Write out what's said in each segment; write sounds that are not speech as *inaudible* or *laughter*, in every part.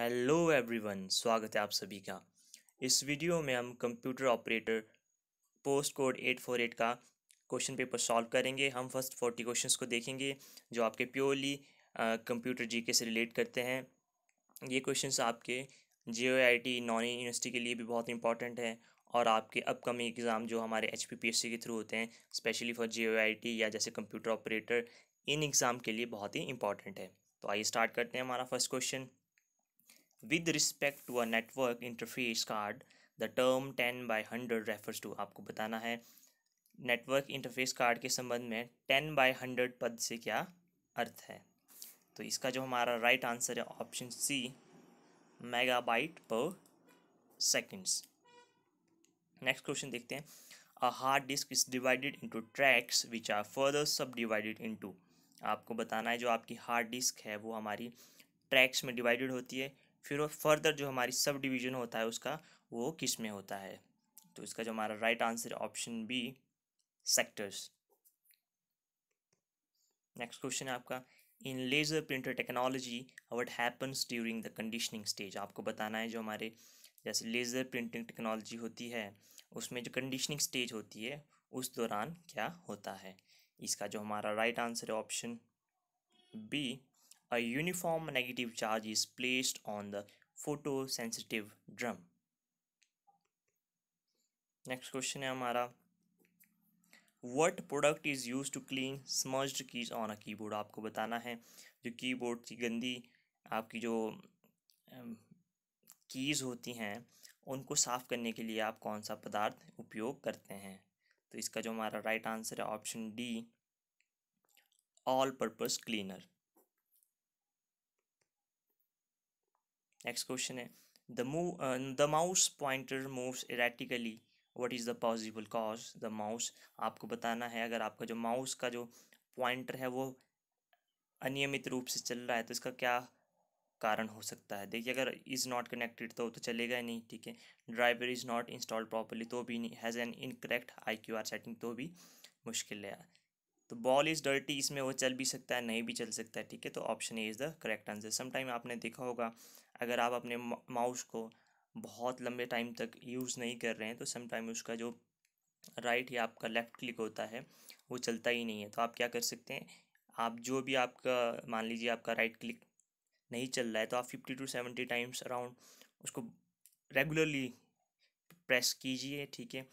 Hello everyone स्वागत है आप सभी का इस वीडियो में हम computer operator post code eight four eight का क्वेश्चन पेपर सॉल्व करेंगे हम फर्स्ट फोर्टी क्वेश्चंस को देखेंगे जो आपके प्योरली कंप्यूटर जीके से रिलेट करते हैं ये क्वेश्चंस आपके जे आई नॉन यूनिवर्सिटी के लिए भी बहुत इंपॉर्टेंट है और आपके अपकमिंग एग्ज़ाम जो हमारे एच पी के थ्रू होते हैं स्पेशली फॉर जे आई या जैसे कंप्यूटर ऑपरेटर इन एग्ज़ाम के लिए बहुत ही इंपॉर्टेंट है तो आइए स्टार्ट करते हैं हमारा first question with respect to a network interface card the term ten by hundred refers to आपको बताना है नेटवर्क इंटरफेस कार्ड के संबंध में टेन बाय हंड्रेड पद से क्या अर्थ है तो इसका जो हमारा राइट right आंसर है option C megabyte per seconds next question देखते हैं a hard disk is divided into tracks which are further subdivided into आपको बताना है जो आपकी हार्ड डिस्क है वो हमारी ट्रैक्स में डिवाइडेड होती है फिर फर्दर जो हमारी सब डिवीजन होता है उसका वो किस में होता है तो इसका जो हमारा right answer option B sectors next question है आपका in laser printer technology what happens during the conditioning stage आपको बताना है जो हमारे जैसे लेज़र प्रिंटिंग टेक्नोलॉजी होती है उसमें जो कंडीशनिंग स्टेज होती है उस दौरान क्या होता है इसका जो हमारा राइट आंसर है option B A uniform negative charge is placed on the photosensitive drum. next question hai hamara what product is used to clean smudged keys on a keyboard aapko batana hai jo keyboard ki gandi aapki jo keys होती हैं उनको साफ़ करने के लिए आप कौन सा पदार्थ उपयोग करते हैं तो इसका जो हमारा राइट आंसर है option D all purpose cleaner next question है the move the mouse pointer moves erratically what is the possible cause the mouse आपको बताना है अगर आपका जो माउस का जो पॉइंटर है वो अनियमित रूप से चल रहा है तो इसका क्या कारण हो सकता है देखिए अगर इज़ नॉट कनेक्टेड तो तो चलेगा ही नहीं ठीक है driver is not install properly तो भी नहीं has an incorrect I Q R setting तो भी मुश्किल है तो बॉल इज़ डर्टी इसमें वो चल भी सकता है नहीं भी चल सकता है ठीक है तो option A is the correct answer sometime आपने देखा होगा अगर आप अपने माउस को बहुत लंबे टाइम तक यूज़ नहीं कर रहे हैं तो समटाइम उसका जो राइट या आपका लेफ़्ट क्लिक होता है वो चलता ही नहीं है तो आप क्या कर सकते हैं आप जो भी आपका मान लीजिए आपका राइट क्लिक नहीं चल रहा है तो आप fifty to seventy times around उसको रेगुलरली प्रेस कीजिए ठीक है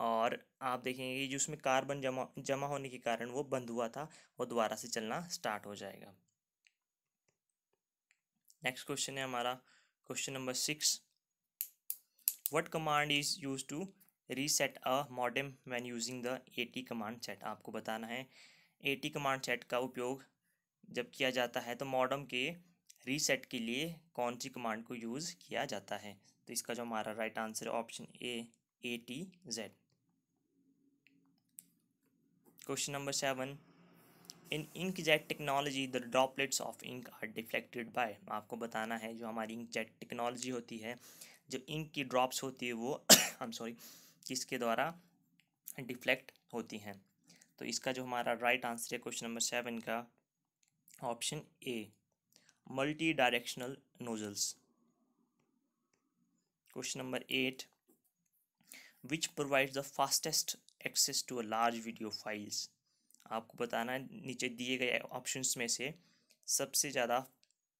और आप देखेंगे कि उसमें कार्बन जमा जमा होने के कारण वो बंद हुआ था वो दोबारा से चलना स्टार्ट हो जाएगा नेक्स्ट क्वेश्चन है हमारा question number six what command is use to reset a modem when using the A T command set आपको बताना है ए टी कमांड सेट का उपयोग जब किया जाता है तो मॉडम के रीसेट के लिए कौन सी कमांड को यूज़ किया जाता है तो इसका जो हमारा right answer option A A T Z question number seven in ink jet technology the droplets of ink are deflected by आपको बताना है जो हमारी इंक जेट टेक्नोलॉजी होती है जो इंक की ड्रॉप्स होती है वो हम *coughs* सॉरी किसके द्वारा डिफ्लेक्ट होती हैं तो इसका जो हमारा राइट आंसर है क्वेश्चन नंबर सेवन का option A multi directional nozzles question number eight which provide the fastest access to a large video files आपको बताना है नीचे दिए गए ऑप्शंस में से सबसे ज़्यादा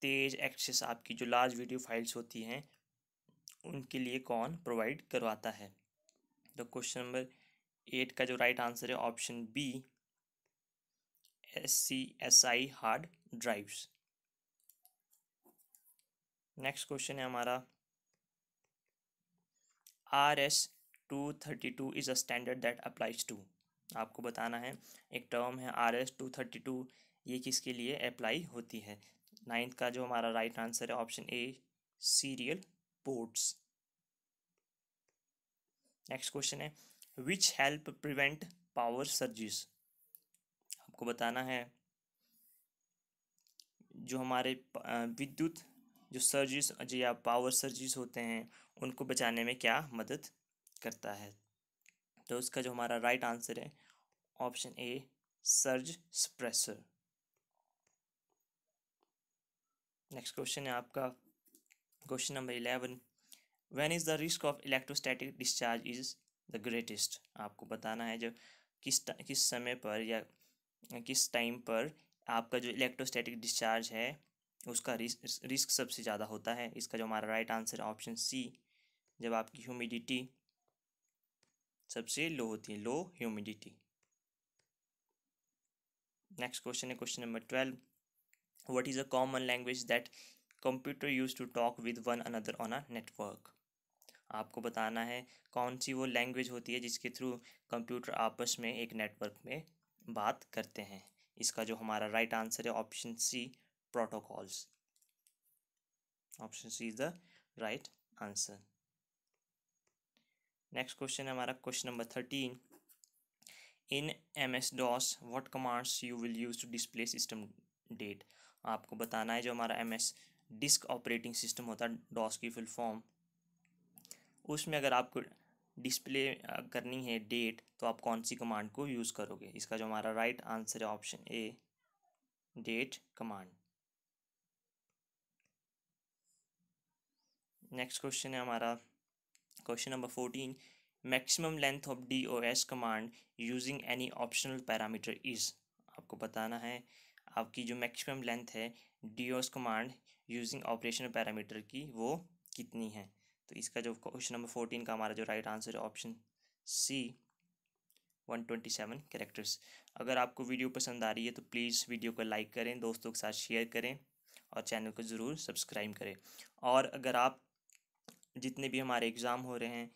तेज एक्सेस आपकी जो लार्ज वीडियो फाइल्स होती हैं उनके लिए कौन प्रोवाइड करवाता है तो क्वेश्चन नंबर एट का जो राइट आंसर है option B S C S I hard drives next question है हमारा R S two thirty two is a standard that applies to आपको बताना है एक टर्म है R S two thirty two ये किसके लिए अप्लाई होती है नाइन्थ का जो हमारा राइट आंसर है option A serial ports next question है which help prevent power surges आपको बताना है जो हमारे विद्युत जो सर्जिस या पावर सर्जिस होते हैं उनको बचाने में क्या मदद करता है तो उसका जो हमारा राइट आंसर है option A surge suppressor next question है आपका question number eleven when is the risk of electrostatic discharge is the greatest आपको बताना है जब किस किस समय पर या किस टाइम पर आपका जो इलेक्ट्रोस्टैटिक डिस्चार्ज है उसका रिस्क रिस्क सबसे ज़्यादा होता है इसका जो हमारा राइट आंसर है ऑप्शन सी जब आपकी ह्यूमिडिटी सबसे लो होती है लो ह्यूमिडिटी नेक्स्ट क्वेश्चन है question number twelve what is a common language that computer use to talk with one another on a network आपको बताना है कौन सी वो लैंग्वेज होती है जिसके थ्रू कंप्यूटर आपस में एक नेटवर्क में बात करते हैं इसका जो हमारा राइट right आंसर है option C protocols option C is the right answer next question है हमारा question number thirteen in M S DOS what commands you will use to display system date आपको बताना है जो हमारा M S disk operating system होता है DOS की फुल फॉर्म उसमें अगर आपको डिस्प्ले करनी है डेट तो आप कौन सी कमांड को यूज़ करोगे इसका जो हमारा राइट आंसर है option A date command next question है हमारा number fourteen maximum length of D O S command using any optional parameter is आपको बताना है आपकी जो मैक्सिमम लेंथ है D O S command using operational parameter की वो कितनी है तो इसका जो क्वेश्चन नंबर फोर्टीन का हमारा जो राइट आंसर है option C one twenty seven characters अगर आपको वीडियो पसंद आ रही है तो प्लीज़ वीडियो को लाइक करें दोस्तों के साथ शेयर करें और चैनल को ज़रूर सब्सक्राइब करें और अगर आप जितने भी हमारे एग्ज़ाम हो रहे हैं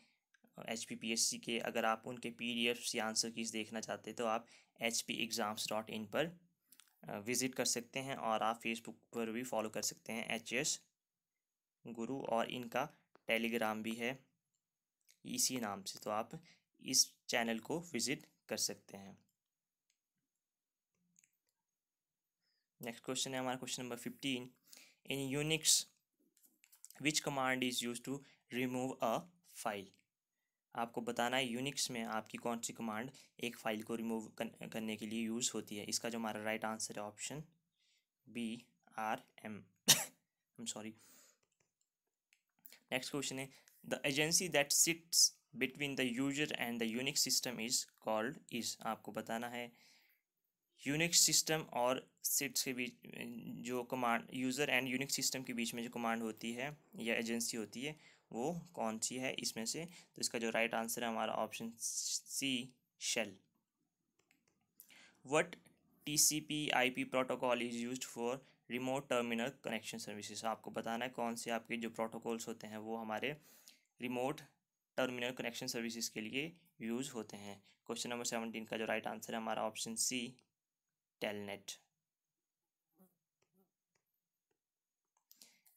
H P P S C के अगर आप उनके पी डी एफ या आंसर कीज देखना चाहते तो आप H P exams dot in पर विज़िट कर सकते हैं और आप फेसबुक पर भी फॉलो कर सकते हैं एच एस गुरु और इनका टेलीग्राम भी है इसी नाम से तो आप इस चैनल को विज़िट कर सकते हैं नेक्स्ट क्वेश्चन है हमारा question number fifteen in Unix which command is use to remove a file आपको बताना है यूनिक्स में आपकी कौन सी कमांड एक फ़ाइल को रिमूव करने के लिए यूज़ होती है इसका जो हमारा राइट आंसर है option B R M M sorry next question है the agency that sits between the user and the Unix system is called is आपको बताना है यूनिक्स सिस्टम और सिट्स के बीच जो command user and Unix system के बीच में जो कमांड होती है या एजेंसी होती है वो कौन सी है इसमें से तो इसका जो राइट आंसर है हमारा option C shell what T C P I P protocol is use for remote terminal connection services आपको बताना है कौन से आपके जो प्रोटोकॉल्स होते हैं वो हमारे रिमोट टर्मिनल कनेक्शन सर्विसेज के लिए यूज़ होते हैं क्वेश्चन नंबर सेवनटीन का जो राइट आंसर है हमारा option C telnet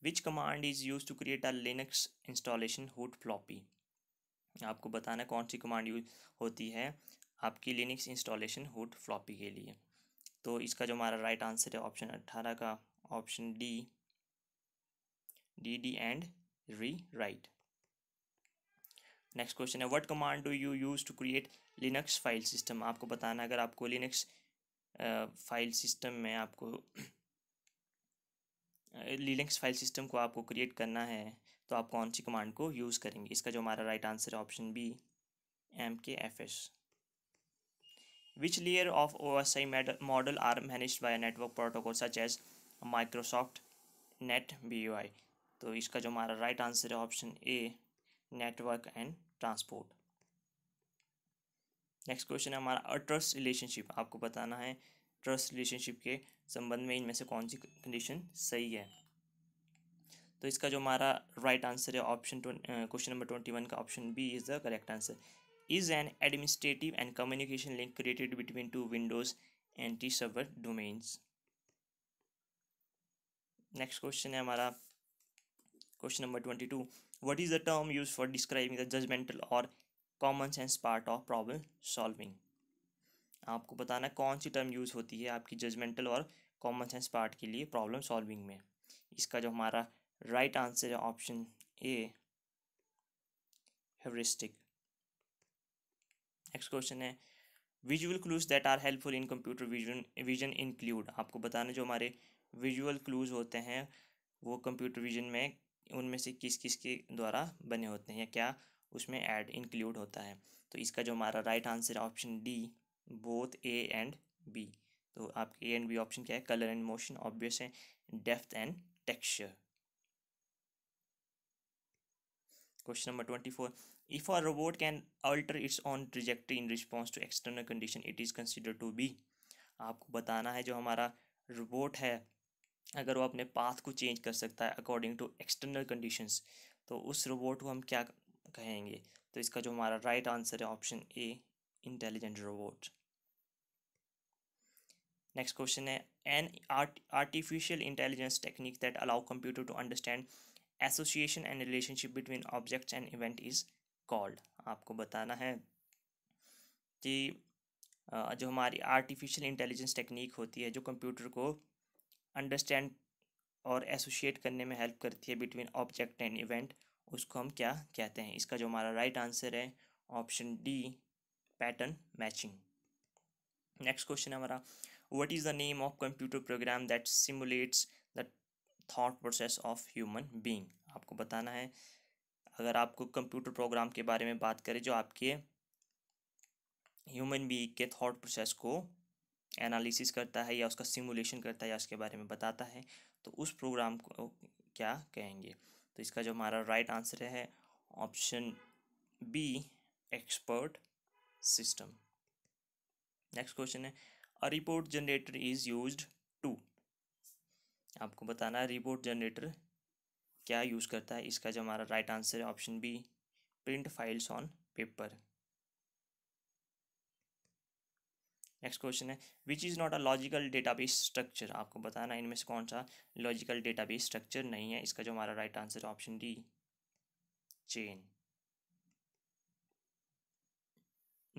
which command is used to create a linux installation hot floppy आपको बताना कौन सी कमांड यूज होती है आपकी लिनक्स इंस्टॉलेशन हुड फ्लॉपी के लिए तो इसका जो हमारा राइट आंसर है ऑप्शन अट्ठारह का option D D D and rewrite next question है what command do you use to create Linux file system आपको बताना अगर आपको लिनक्स फाइल सिस्टम में आपको लिनक्स फाइल सिस्टम को आपको क्रिएट करना है तो आप कौन सी कमांड को यूज़ करेंगे इसका जो हमारा राइट आंसर है option B M K F S which O S I model are manage managed network protocol such as Microsoft NetBEUI तो इसका जो हमारा राइट आंसर है option A network and transport next question है हमारा trust relationship आपको बताना है ट्रस्ट रिलेशनशिप के संबंध में इनमें से कौन सी कंडीशन सही है तो इसका जो हमारा राइट आंसर है option question number twenty one का option B is the correct answer is an administrative and communication link created between two Windows and T server domains next question है हमारा question number twenty two what is the term use for describing the judgemental और common sense part of problem solving आपको बताना कौन सी term use होती है आपकी judgemental और कॉमन सेंस पार्ट के लिए प्रॉब्लम सॉल्विंग में इसका जो हमारा राइट आंसर है option A heuristic next question है visual clues that are helpful in computer vision vision include आपको बताना जो हमारे विजुअल क्लूज होते हैं वो कंप्यूटर विजन में उनमें से किस किस के द्वारा बने होते हैं या क्या उसमें ऐड इंक्लूड होता है तो इसका जो हमारा राइट आंसर है option D both A and B तो आपके ए एंड बी ऑप्शन क्या है कलर एंड मोशन ऑब्वियस है depth and texture question number twenty four if a robot can alter its own trajectory in response to external condition it is consider to be आपको बताना है जो हमारा robot है अगर वो अपने पाथ को चेंज कर सकता है अकॉर्डिंग टू एक्सटर्नल कंडीशंस तो उस रोबोट को हम क्या कहेंगे तो इसका जो हमारा राइट आंसर है option A intelligent robot next question है an artificial intelligence technique that allow computer to understand association and relationship between objects and event is called आपको बताना है कि जो हमारी आर्टिफिशियल इंटेलिजेंस टेक्निक होती है जो कंप्यूटर को अंडरस्टैंड और एसोशिएट करने में हेल्प करती है बिटवीन ऑब्जेक्ट एंड इवेंट उसको हम क्या कहते हैं इसका जो हमारा राइट आंसर है option D pattern matching next question हमारा what is the name of computer program that simulates the thought process of human being आपको बताना है अगर आपको कंप्यूटर प्रोग्राम के बारे में बात करें जो आपके ह्यूमन बीइंग के थॉट प्रोसेस को एनालिसिस करता है या उसका सिमुलेशन करता है या उसके बारे में बताता है तो उस प्रोग्राम को क्या कहेंगे तो इसका जो हमारा राइट आंसर है option B expert system next question है a report generator is used to आपको बताना है रिपोर्ट जनरेटर क्या यूज़ करता है इसका जो हमारा राइट आंसर है option B print files on paper next question है which is not a logical database structure आपको बताना इनमें से कौन सा लॉजिकल डेटाबेस स्ट्रक्चर नहीं है इसका जो हमारा right answer option D chain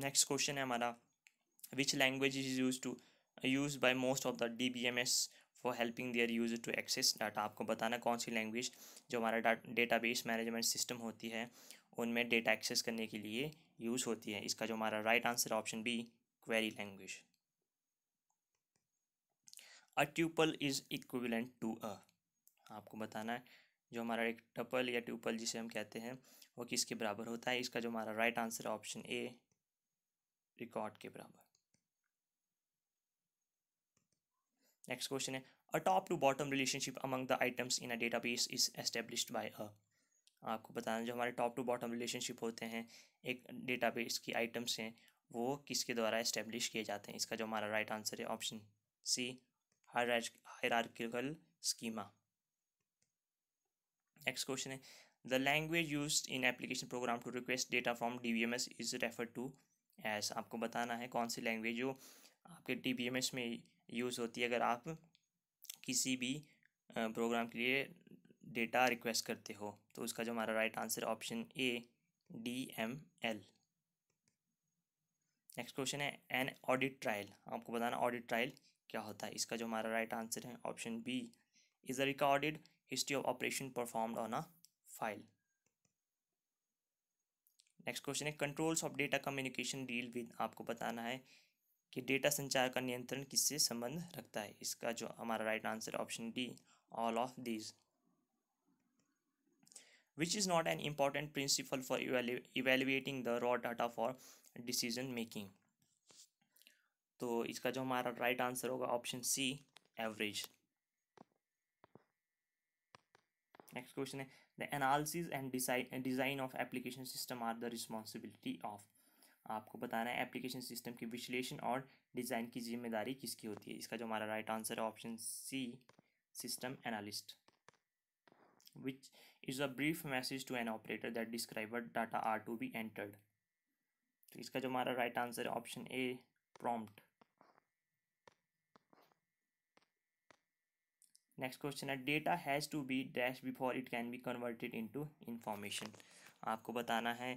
next question है हमारा which language is use to use by most of the D B M S for helping their use to access data आपको बताना कौन सी लैंग्वेज जो हमारा डेटा बेस मैनेजमेंट सिस्टम होती है उनमें डेटा एक्सेस करने के लिए यूज़ होती है इसका जो हमारा right answer option B query language. A tuple is equivalent to a आपको बताना है जो हमारा एक टपल या ट्यूपल जिसे हम कहते हैं वो किसके बराबर होता है इसका जो हमारा राइट आंसर है ऑप्शन ए रिकॉर्ड के बराबर नेक्स्ट क्वेश्चन है a top to bottom relationship among the items in a database is established by a आपको बताना जो हमारे टॉप टू बॉटम रिलेशनशिप होते हैं एक डेटाबेस की आइटम्स हैं वो किसके द्वारा इस्टेब्लिश किए जाते हैं इसका जो हमारा राइट आंसर है option C hierarchical schema next question है the language use in application program to request data from D is refer to as आपको बताना है कौन सी लैंग्वेज जो आपके डी एम एस में यूज़ होती है अगर आप किसी भी प्रोग्राम के लिए डेटा रिक्वेस्ट करते हो तो उसका जो हमारा right answer option A D M L next question है एन ऑडिट ट्रायल आपको बताना ऑडिट ट्रायल क्या होता है इसका जो हमारा राइट आंसर है option B is a recorded history of operation perform on a file next question है controls of data communication deal with आपको बताना है कि डेटा संचार का नियंत्रण किससे संबंध रखता है इसका जो हमारा right answer option D all of this which is not an important principle for evaluating the raw data for decision making तो इसका जो हमारा राइट आंसर होगा option C average next question है the analysis and design of application system are the responsibility of आपको बताना है application system के विश्लेषण और डिज़ाइन की जिम्मेदारी किसकी होती है इसका जो हमारा राइट आंसर है option C system analyst which is a brief message to an operator that describer data are to be entered तो इसका जो हमारा राइट आंसर है option A prompt next question है data has to be dash before it can be converted into information आपको बताना है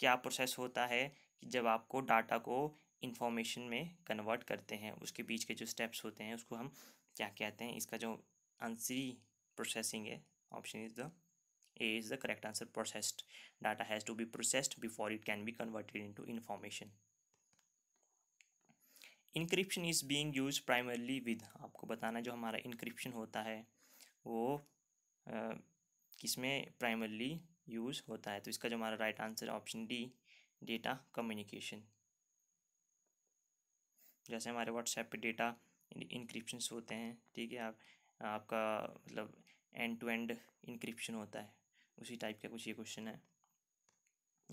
क्या प्रोसेस होता है कि जब आपको डाटा को इन्फॉर्मेशन में कन्वर्ट करते हैं उसके बीच के जो स्टेप्स होते हैं उसको हम क्या कहते हैं इसका जो आंसरी प्रोसेसिंग है option is the A is the correct answer processed. Data has to be processed before it can be converted into information. Encryption is being use primarily with आपको बताना जो हमारा इंक्रिप्शन होता है वो किस में प्राइमरली यूज़ होता है तो इसका जो हमारा right answer option D data communication जैसे हमारे व्हाट्सएप पे डेटा इंक्रिप्शन होते हैं ठीक है आप आपका मतलब एंड टू एंड इंक्रिप्शन होता है उसी टाइप का कुछ ये क्वेश्चन है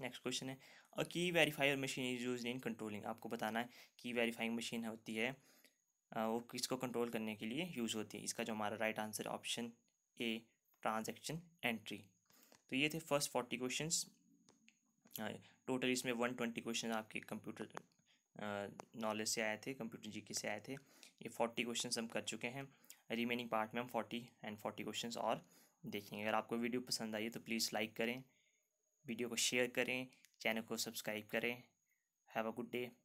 नेक्स्ट क्वेश्चन है अ की verifier machine is use in controlling आपको बताना है की वेरीफाइंग मशीन होती है वो किसको कंट्रोल करने के लिए यूज़ होती है इसका जो हमारा right answer option A transaction entry तो ये थे फर्स्ट फोर्टी क्वेश्चन टोटल इसमें वन ट्वेंटी क्वेश्चन आपके कंप्यूटर नॉलेज से आए थे कंप्यूटर जीके से आए थे ये फोर्टी क्वेश्चन हम कर चुके हैं रिमेनिंग पार्ट में हम फोर्टी एंड फोर्टी क्वेश्चन और देखेंगे अगर आपको वीडियो पसंद आई है तो प्लीज़ लाइक करें वीडियो को शेयर करें चैनल को सब्सक्राइब करें हैव अ गुड डे